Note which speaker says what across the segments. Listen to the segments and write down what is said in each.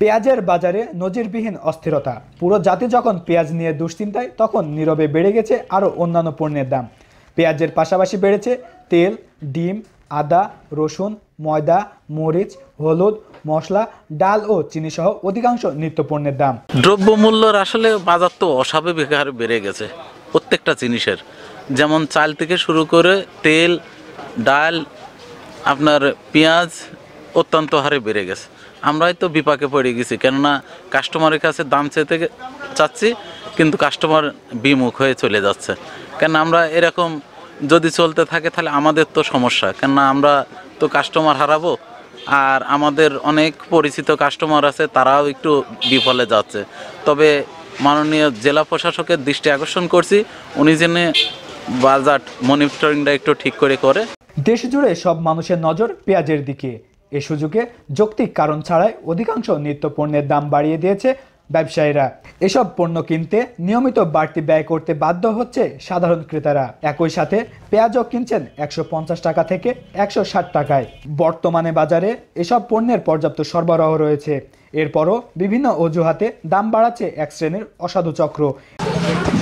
Speaker 1: পেঁয়াজের বাজারে নজিরবিহীন অস্থিরতা পুরো জাতি যখন পেঁয়াজ নিয়ে দুশ্চিন্তায় তখন নীরবে বেড়ে গেছে আরও অন্যান্য পণ্যের দাম পেঁয়াজের পাশাপাশি বেড়েছে তেল ডিম আদা রসুন ময়দা মরিচ হলুদ মশলা ডাল ও চিনি সহ অধিকাংশ নিত্যপণ্যের দাম
Speaker 2: দ্রব্যমূল্যর আসলে বাজার তো অস্বাভাবিক হারে বেড়ে গেছে প্রত্যেকটা জিনিসের যেমন চাল থেকে শুরু করে তেল ডাল আপনার পেঁয়াজ অত্যন্ত হারে বেড়ে গেছে আমরাই তো বিপাকে পড়ে গেছি কেননা কাস্টমারের কাছে দাম চেতে চাচ্ছি কিন্তু কাস্টমার বিমুখ হয়ে চলে যাচ্ছে কেন আমরা এরকম যদি চলতে থাকে তাহলে আমাদের তো সমস্যা কেননা আমরা তো কাস্টমার হারাবো আর আমাদের অনেক পরিচিত কাস্টমার আছে তারাও একটু বিফলে যাচ্ছে তবে মাননীয় জেলা প্রশাসকের দৃষ্টি আকর্ষণ করছি উনি জেনে বাজার মনিটরিংটা একটু ঠিক করে করে
Speaker 1: দেশ জুড়ে সব মানুষের নজর পেঁয়াজের দিকে এ সুযোগে যৌক্তিক কারণ ছাড়াই অধিকাংশ নিত্য পণ্যের দাম বাড়িয়ে দিয়েছে ব্যবসায়ীরা এসব পণ্য কিনতে নিয়মিত বাড়তি ব্যয় করতে বাধ্য হচ্ছে সাধারণ ক্রেতারা একই সাথে পেঁয়াজও কিনছেন একশো পঞ্চাশ টাকা থেকে একশো ষাট টাকায় বর্তমানে বাজারে এসব পণ্যের পর্যাপ্ত সরবরাহ রয়েছে এরপরও বিভিন্ন অজুহাতে দাম বাড়াচ্ছে এক শ্রেণীর অসাধু চক্র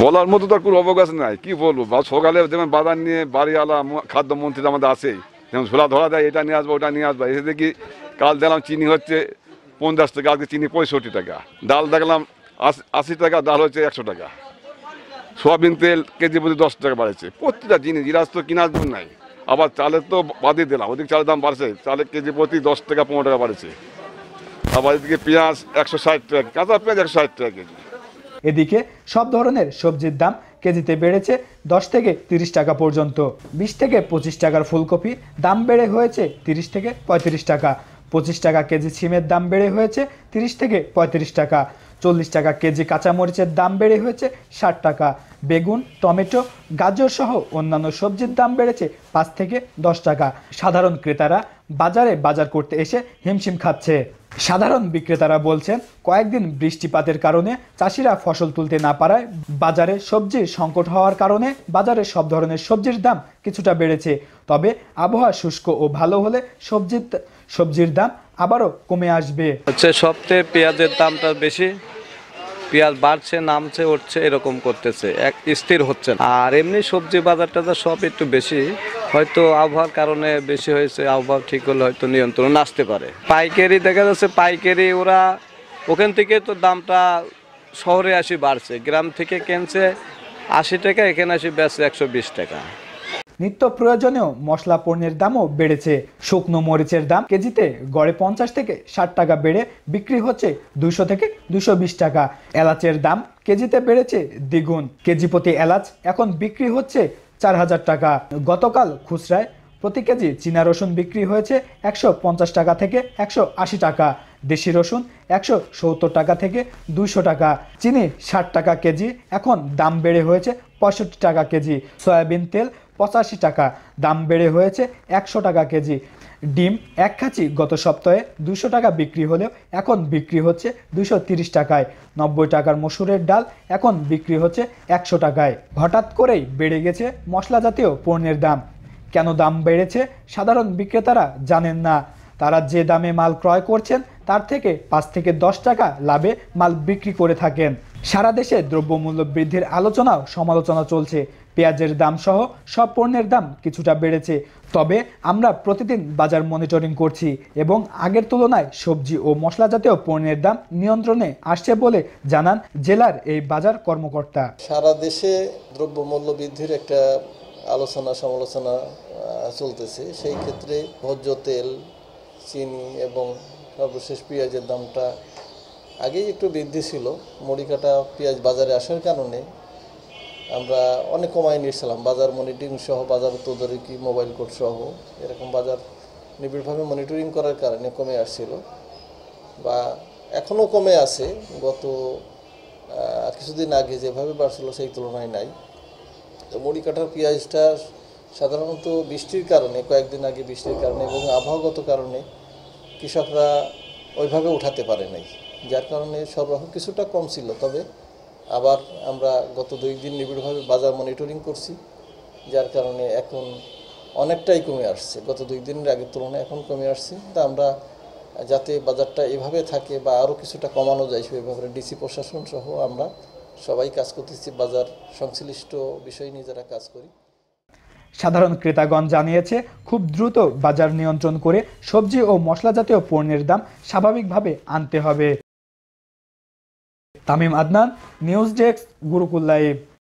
Speaker 3: বলার মতো তো কোনো অবকাশ নাই কি বলবো সকালে যেমন বাজার নিয়ে বাড়ি আলা খাদ্যমন্ত্রী আমাদের আছে যেমন ঝোলা ধরা দেয় এটা নিয়ে আসবো ওটা নিয়ে আসবো এসে দেখি কাল দেখলাম চিনি হচ্ছে পঞ্চাশ টাকা আজকে চিনি পঁয়ষট্টি টাকা ডাল দেখলাম আশি টাকা ডাল হচ্ছে একশো টাকা সোয়াবিন তেল কেজি প্রতি দশ টাকা বাড়েছে প্রতিটা জিনিস ইরাজ তো কিনার জন্য নাই আবার চালের তো বাদই দিলাম ওদিকে চালের দাম বাড়ছে চালের কেজি প্রতি দশ টাকা পনেরো টাকা বাড়েছে আবার এদিকে পেঁয়াজ একশো ষাট টাকা কাঁচা পেঁয়াজ একশো ষাট টাকা কেজি
Speaker 1: এদিকে সব ধরনের সবজির দাম কেজিতে বেড়েছে দশ থেকে তিরিশ টাকা পর্যন্ত বিশ থেকে পঁচিশ টাকার ফুলকপি দাম বেড়ে হয়েছে তিরিশ থেকে পঁয়ত্রিশ টাকা পঁচিশ টাকা কেজি সিমের দাম বেড়ে হয়েছে তিরিশ থেকে পঁয়ত্রিশ টাকা চল্লিশ টাকা কেজি কাঁচামরিচের দাম বেড়ে হয়েছে ষাট টাকা বেগুন টমেটো গাজর সহ অন্যান্য সবজির দাম বেড়েছে পাঁচ থেকে দশ টাকা সাধারণ ক্রেতারা বাজারে বাজার করতে এসে হিমশিম খাচ্ছে সাধারণ বিক্রেতারা বলছেন কয়েকদিন বৃষ্টিপাতের কারণে চাষিরা ফসল তুলতে না পারায় বাজারে সবজির সংকট হওয়ার কারণে বাজারে সব ধরনের সবজির দাম কিছুটা বেড়েছে তবে আবহাওয়া শুষ্ক ও ভালো হলে সবজির সবজির দাম আবারও কমে আসবে
Speaker 3: হচ্ছে সবচেয়ে পেঁয়াজের দামটা বেশি পেঁয়াজ বাড়ছে নামছে উঠছে এরকম করতেছে এক স্থির হচ্ছে আর এমনি সবজি বাজারটা সব একটু বেশি হয়তো আবহাওয়ার কারণে বেশি হয়েছে আবহাওয়া ঠিক হলে হয়তো নিয়ন্ত্রণ আসতে পারে পাইকারি দেখা যাচ্ছে পাইকারি ওরা ওখান থেকে তো দামটা শহরে আসি বাড়ছে গ্রাম থেকে কেনছে আশি টাকা এখানে আসি বেশ একশো টাকা
Speaker 1: নিত্য প্রয়োজনেও মশলা পণ্যের দামও বেড়েছে শুকনো মরিচের দাম কেজিতে গড়ে পঞ্চাশ থেকে ষাট টাকা বেড়ে বিক্রি হচ্ছে দুশো থেকে দুশো টাকা এলাচের দাম কেজিতে বেড়েছে দ্বিগুণ কেজি প্রতি এলাচ এখন বিক্রি হচ্ছে চার হাজার টাকা গতকাল খুচরায় প্রতি কেজি চীনা রসুন বিক্রি হয়েছে একশো পঞ্চাশ টাকা থেকে একশো আশি টাকা দেশি রসুন একশো সত্তর টাকা থেকে দুইশো টাকা চিনি ষাট টাকা কেজি এখন দাম বেড়ে হয়েছে পঁয়ষট্টি টাকা কেজি সয়াবিন তেল পঁচাশি টাকা দাম বেড়ে হয়েছে একশো টাকা কেজি ডিম এক খাঁচি গত সপ্তাহে দুশো টাকা বিক্রি হলেও এখন বিক্রি হচ্ছে দুশো তিরিশ টাকায় নব্বই টাকার মসুরের ডাল এখন বিক্রি হচ্ছে একশো টাকায় হঠাৎ করেই বেড়ে গেছে মশলা জাতীয় পণ্যের দাম কেন দাম বেড়েছে সাধারণ বিক্রেতারা জানেন না তারা যে দামে মাল ক্রয় করছেন তার থেকে পাঁচ থেকে দশ টাকা লাভে মাল বিক্রি করে থাকেন সারা দেশে দ্রব্যমূল্য বৃদ্ধির আলোচনাও সমালোচনা চলছে পেঁয়াজের দাম সহ সব পণ্যের দাম কিছুটা বেড়েছে তবে আমরা প্রতিদিন বাজার মনিটরিং করছি এবং আগের তুলনায় সবজি ও মশলা জাতীয় পণ্যের দাম নিয়ন্ত্রণে আসছে বলে জানান জেলার এই বাজার কর্মকর্তা
Speaker 3: সারা দেশে দ্রব্যমূল্য বৃদ্ধির একটা আলোচনা সমালোচনা চলতেছে সেই ক্ষেত্রে ভোজ্য তেল চিনি এবং সর্বশেষ পেঁয়াজের দামটা আগেই একটু বৃদ্ধি ছিল মুড়ি কাটা পেঁয়াজ বাজারে আসার কারণে আমরা অনেক কমায় নিয়েছিলাম বাজার মনিটরিং সহ বাজার তদারকি মোবাইল কোড সহ এরকম বাজার নিবিড়ভাবে মনিটরিং করার কারণে কমে আসছিল বা এখনও কমে আছে গত কিছুদিন আগে যেভাবে বাড়ছিল সেই তুলনায় নাই তো মুড়ি কাটার পেঁয়াজটা সাধারণত বৃষ্টির কারণে কয়েকদিন আগে বৃষ্টির কারণে এবং আবহাওয়াগত কারণে কৃষকরা ওইভাবে উঠাতে পারে নাই যার কারণে সরবরাহ কিছুটা কম ছিল তবে আবার আমরা গত দুই দিন নিবিড়ভাবে বাজার মনিটরিং করছি যার কারণে এখন অনেকটাই কমে আসছে গত দুই দিনের আগের তুলনায় এখন কমে আসছে তা আমরা যাতে বাজারটা এভাবে থাকে বা আরও কিছুটা কমানো যায় সেই ব্যাপারে ডিসি প্রশাসন সহ আমরা সবাই কাজ করতেছি বাজার সংশ্লিষ্ট বিষয় নিয়ে যারা কাজ করি
Speaker 1: সাধারণ ক্রেতাগণ জানিয়েছে খুব দ্রুত বাজার নিয়ন্ত্রণ করে সবজি ও মশলা জাতীয় পণ্যের দাম স্বাভাবিকভাবে আনতে হবে Tamim Adnan news desk Gurukul live